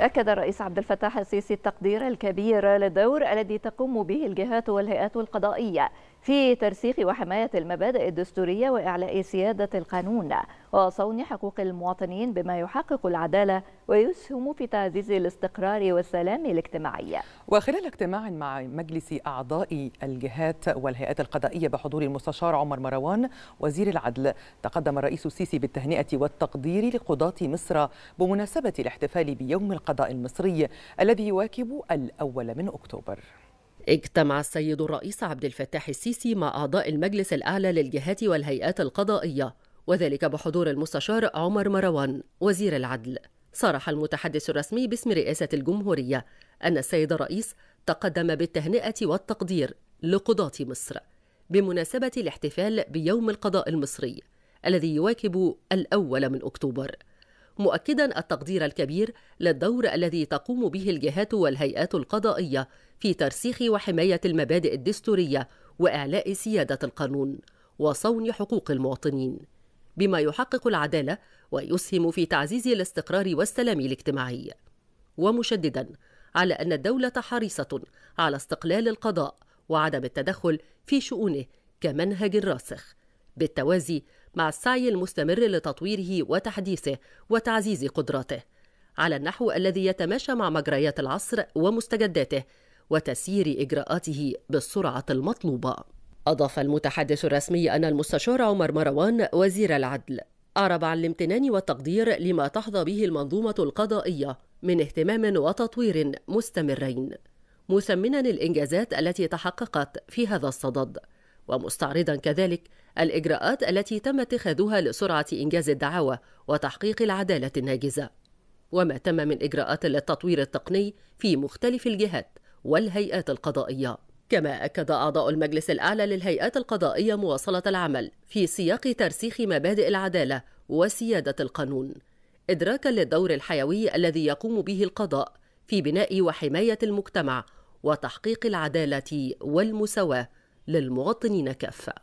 أكد الرئيس عبد الفتاح السيسي التقدير الكبير للدور الذي تقوم به الجهات والهيئات القضائية في ترسيخ وحماية المبادئ الدستورية وإعلاء سيادة القانون وصون حقوق المواطنين بما يحقق العدالة ويسهم في تعزيز الاستقرار والسلام الاجتماعي وخلال اجتماع مع مجلس أعضاء الجهات والهيئات القضائية بحضور المستشار عمر مروان وزير العدل تقدم الرئيس السيسي بالتهنئة والتقدير لقضاة مصر بمناسبة الاحتفال بيوم القضاء المصري الذي يواكب الأول من أكتوبر اجتمع السيد الرئيس عبد الفتاح السيسي مع أعضاء المجلس الأعلى للجهات والهيئات القضائية وذلك بحضور المستشار عمر مروان وزير العدل صرح المتحدث الرسمي باسم رئاسة الجمهورية أن السيد الرئيس تقدم بالتهنئة والتقدير لقضاة مصر بمناسبة الاحتفال بيوم القضاء المصري الذي يواكب الأول من أكتوبر مؤكدا التقدير الكبير للدور الذي تقوم به الجهات والهيئات القضائيه في ترسيخ وحمايه المبادئ الدستوريه واعلاء سياده القانون وصون حقوق المواطنين بما يحقق العداله ويسهم في تعزيز الاستقرار والسلام الاجتماعي ومشددا على ان الدوله حريصه على استقلال القضاء وعدم التدخل في شؤونه كمنهج راسخ بالتوازي مع السعي المستمر لتطويره وتحديثه وتعزيز قدراته على النحو الذي يتماشى مع مجريات العصر ومستجداته وتسيير اجراءاته بالسرعه المطلوبه اضاف المتحدث الرسمي ان المستشار عمر مروان وزير العدل اعرب عن الامتنان والتقدير لما تحظى به المنظومه القضائيه من اهتمام وتطوير مستمرين مثمنا الانجازات التي تحققت في هذا الصدد ومستعرضا كذلك الإجراءات التي تم اتخاذها لسرعة إنجاز الدعاوى وتحقيق العدالة الناجزة وما تم من إجراءات للتطوير التقني في مختلف الجهات والهيئات القضائية كما أكد أعضاء المجلس الأعلى للهيئات القضائية مواصلة العمل في سياق ترسيخ مبادئ العدالة وسيادة القانون إدراكا للدور الحيوي الذي يقوم به القضاء في بناء وحماية المجتمع وتحقيق العدالة والمساواة للمواطنين كافه